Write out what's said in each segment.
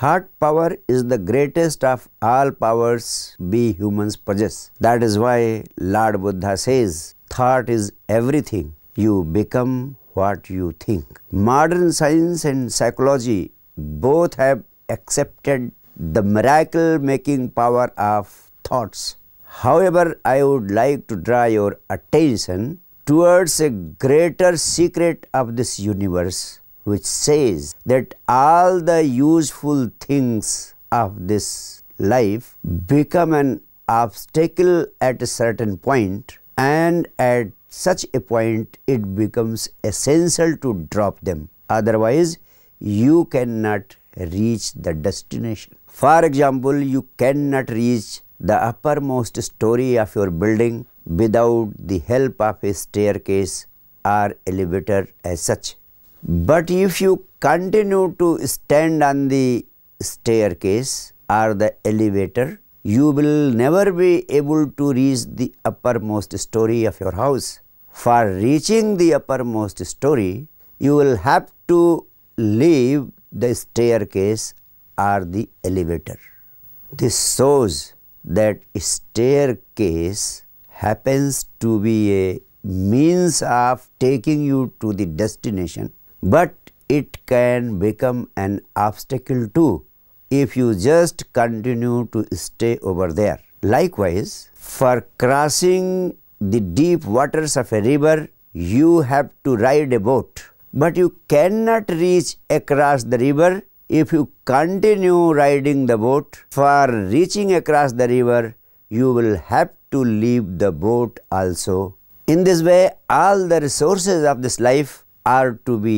heart power is the greatest of all powers we humans possess. That is why Lord Buddha says, thought is everything. You become what you think. Modern science and psychology both have accepted the miracle making power of thoughts. However, I would like to draw your attention towards a greater secret of this universe which says that all the useful things of this life become an obstacle at a certain point and at such a point it becomes essential to drop them otherwise you cannot reach the destination for example you cannot reach the uppermost story of your building without the help of a staircase or elevator as such but if you continue to stand on the staircase or the elevator, you will never be able to reach the uppermost story of your house. For reaching the uppermost story, you will have to leave the staircase or the elevator. This shows that staircase happens to be a means of taking you to the destination but it can become an obstacle too if you just continue to stay over there. Likewise, for crossing the deep waters of a river, you have to ride a boat, but you cannot reach across the river if you continue riding the boat. For reaching across the river, you will have to leave the boat also. In this way, all the resources of this life are to be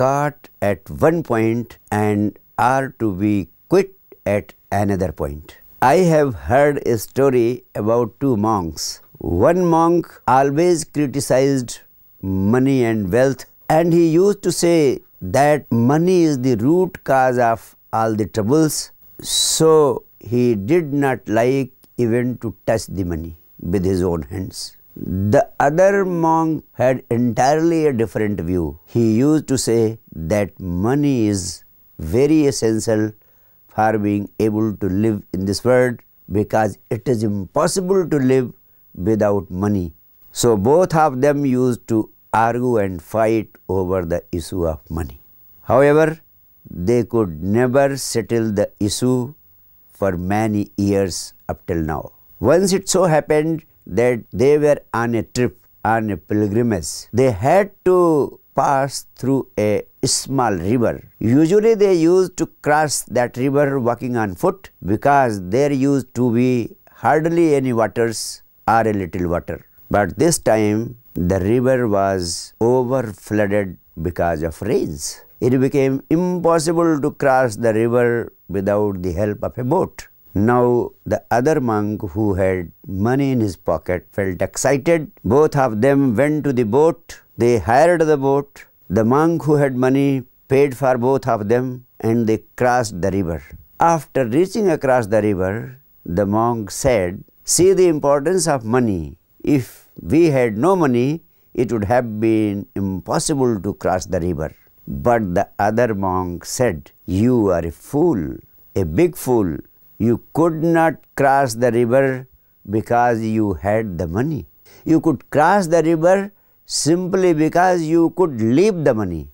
caught at one point and are to be quit at another point. I have heard a story about two monks. One monk always criticized money and wealth and he used to say that money is the root cause of all the troubles. So he did not like even to touch the money with his own hands. The other monk had entirely a different view. He used to say that money is very essential for being able to live in this world because it is impossible to live without money. So both of them used to argue and fight over the issue of money. However, they could never settle the issue for many years up till now. Once it so happened that they were on a trip, on a pilgrimage. They had to pass through a small river. Usually they used to cross that river walking on foot because there used to be hardly any waters or a little water. But this time the river was over flooded because of rains. It became impossible to cross the river without the help of a boat. Now the other monk who had money in his pocket felt excited. Both of them went to the boat. They hired the boat. The monk who had money paid for both of them and they crossed the river. After reaching across the river, the monk said, See the importance of money. If we had no money, it would have been impossible to cross the river. But the other monk said, You are a fool, a big fool. You could not cross the river because you had the money. You could cross the river simply because you could leave the money.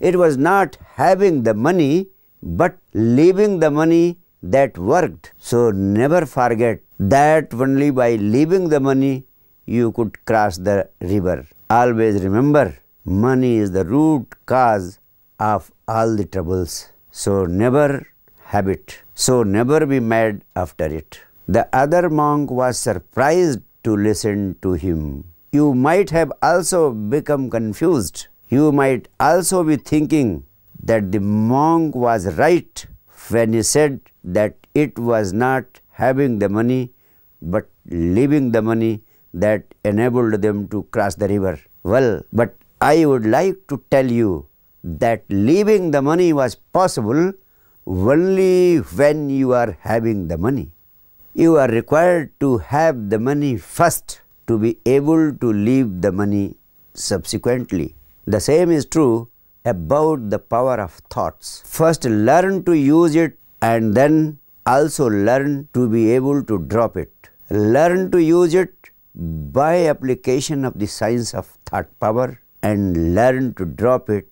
It was not having the money, but leaving the money that worked. So never forget that only by leaving the money you could cross the river. Always remember, money is the root cause of all the troubles. So never have it so never be mad after it. The other monk was surprised to listen to him. You might have also become confused. You might also be thinking that the monk was right when he said that it was not having the money but leaving the money that enabled them to cross the river. Well, but I would like to tell you that leaving the money was possible only when you are having the money. You are required to have the money first to be able to leave the money subsequently. The same is true about the power of thoughts. First learn to use it and then also learn to be able to drop it. Learn to use it by application of the science of thought power and learn to drop it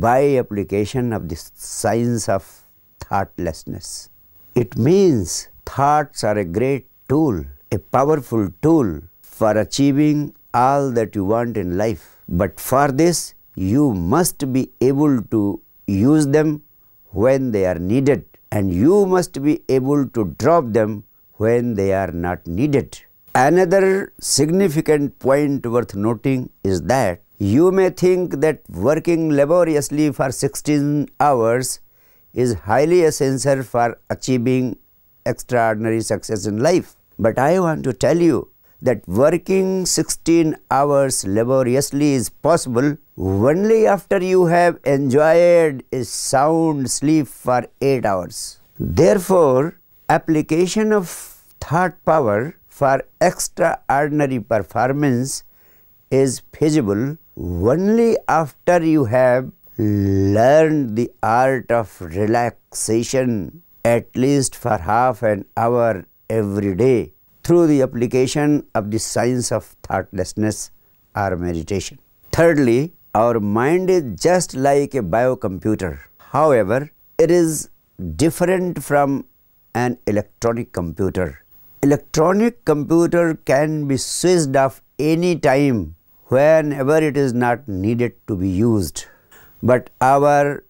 by application of the science of thoughtlessness. It means thoughts are a great tool, a powerful tool for achieving all that you want in life. But for this, you must be able to use them when they are needed and you must be able to drop them when they are not needed. Another significant point worth noting is that you may think that working laboriously for 16 hours is highly essential for achieving extraordinary success in life. But I want to tell you that working 16 hours laboriously is possible only after you have enjoyed a sound sleep for 8 hours. Therefore, application of thought power for extraordinary performance is feasible only after you have learned the art of relaxation at least for half an hour every day through the application of the science of thoughtlessness or meditation. Thirdly, our mind is just like a biocomputer. However, it is different from an electronic computer. Electronic computer can be switched off any time whenever it is not needed to be used. But our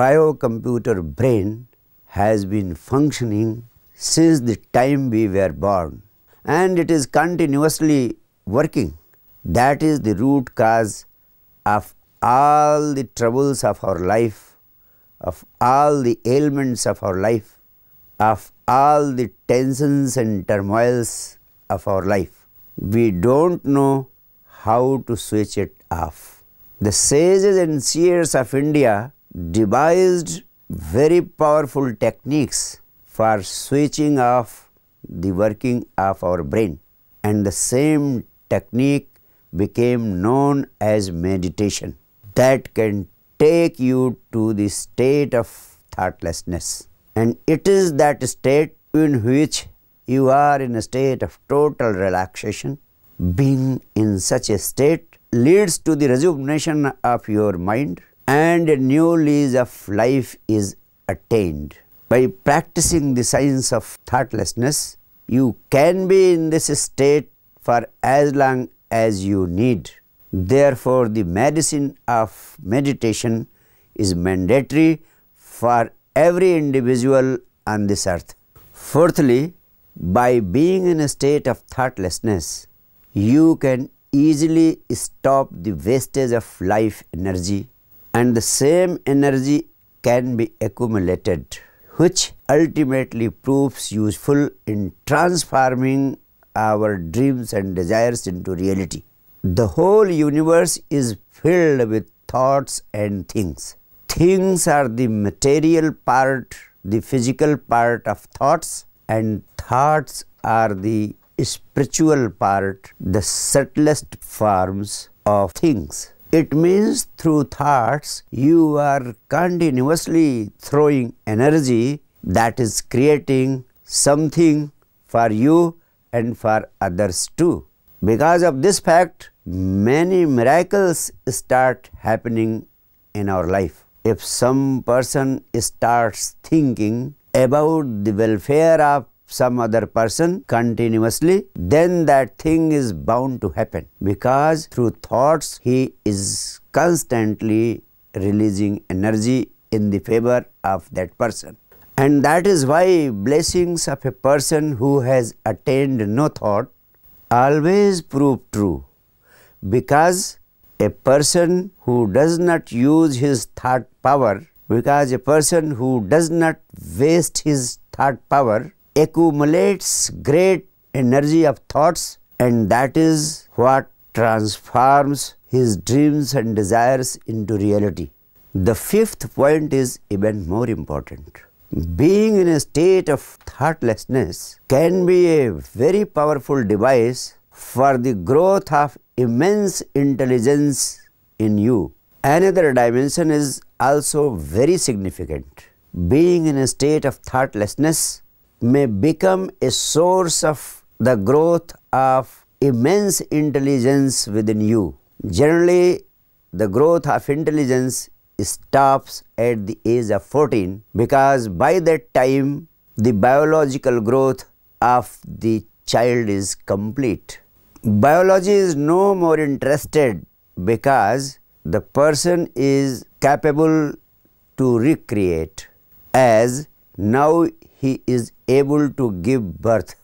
biocomputer brain has been functioning since the time we were born and it is continuously working. That is the root cause of all the troubles of our life, of all the ailments of our life, of all the tensions and turmoils of our life. We don't know how to switch it off. The sages and seers of India devised very powerful techniques for switching off the working of our brain and the same technique became known as meditation that can take you to the state of thoughtlessness and it is that state in which you are in a state of total relaxation being in such a state leads to the rejuvenation of your mind and a new lease of life is attained. By practicing the science of thoughtlessness, you can be in this state for as long as you need. Therefore, the medicine of meditation is mandatory for every individual on this earth. Fourthly, by being in a state of thoughtlessness, you can easily stop the wastage of life energy and the same energy can be accumulated which ultimately proves useful in transforming our dreams and desires into reality. The whole universe is filled with thoughts and things. Things are the material part, the physical part of thoughts and thoughts are the spiritual part, the subtlest forms of things. It means through thoughts you are continuously throwing energy that is creating something for you and for others too. Because of this fact, many miracles start happening in our life. If some person starts thinking about the welfare of some other person continuously, then that thing is bound to happen because through thoughts he is constantly releasing energy in the favor of that person. And that is why blessings of a person who has attained no thought always prove true because a person who does not use his thought power because a person who does not waste his thought power accumulates great energy of thoughts and that is what transforms his dreams and desires into reality. The fifth point is even more important. Being in a state of thoughtlessness can be a very powerful device for the growth of immense intelligence in you. Another dimension is also very significant. Being in a state of thoughtlessness may become a source of the growth of immense intelligence within you. Generally, the growth of intelligence stops at the age of 14 because by that time the biological growth of the child is complete. Biology is no more interested because the person is capable to recreate as now he is able to give birth.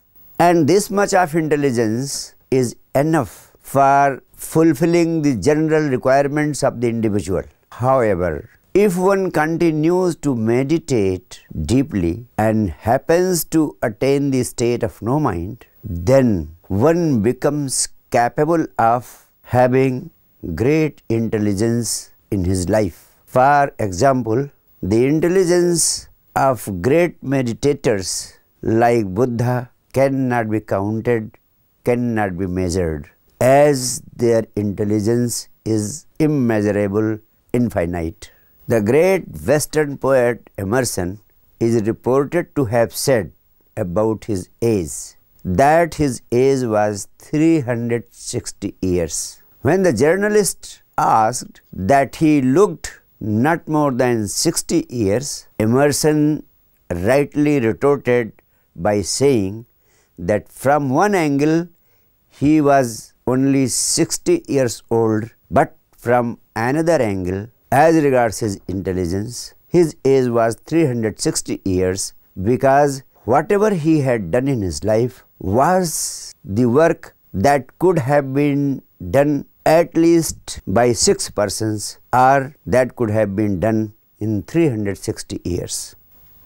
And this much of intelligence is enough for fulfilling the general requirements of the individual. However, if one continues to meditate deeply and happens to attain the state of no mind, then one becomes capable of having great intelligence in his life. For example, the intelligence of great meditators like Buddha cannot be counted, cannot be measured, as their intelligence is immeasurable, infinite. The great Western poet Emerson is reported to have said about his age that his age was 360 years. When the journalist asked that he looked not more than 60 years, Emerson rightly retorted by saying that from one angle he was only 60 years old, but from another angle, as regards his intelligence, his age was 360 years because whatever he had done in his life was the work that could have been done at least by 6 persons or that could have been done in 360 years.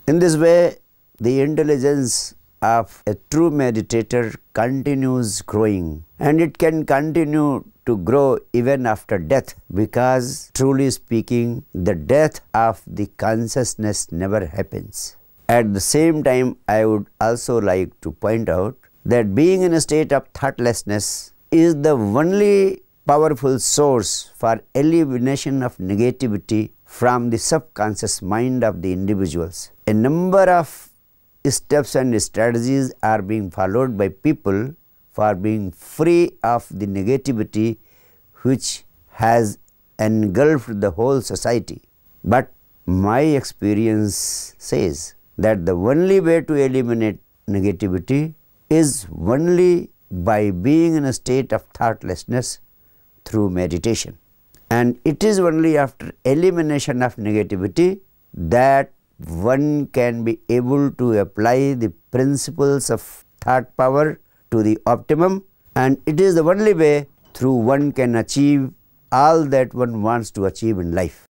In this way, the intelligence of a true meditator continues growing and it can continue to grow even after death because truly speaking, the death of the consciousness never happens. At the same time, I would also like to point out that being in a state of thoughtlessness is the only powerful source for elimination of negativity from the subconscious mind of the individuals. A number of steps and strategies are being followed by people for being free of the negativity which has engulfed the whole society. But my experience says that the only way to eliminate negativity is only by being in a state of thoughtlessness through meditation. And it is only after elimination of negativity that one can be able to apply the principles of thought power to the optimum and it is the only way through one can achieve all that one wants to achieve in life.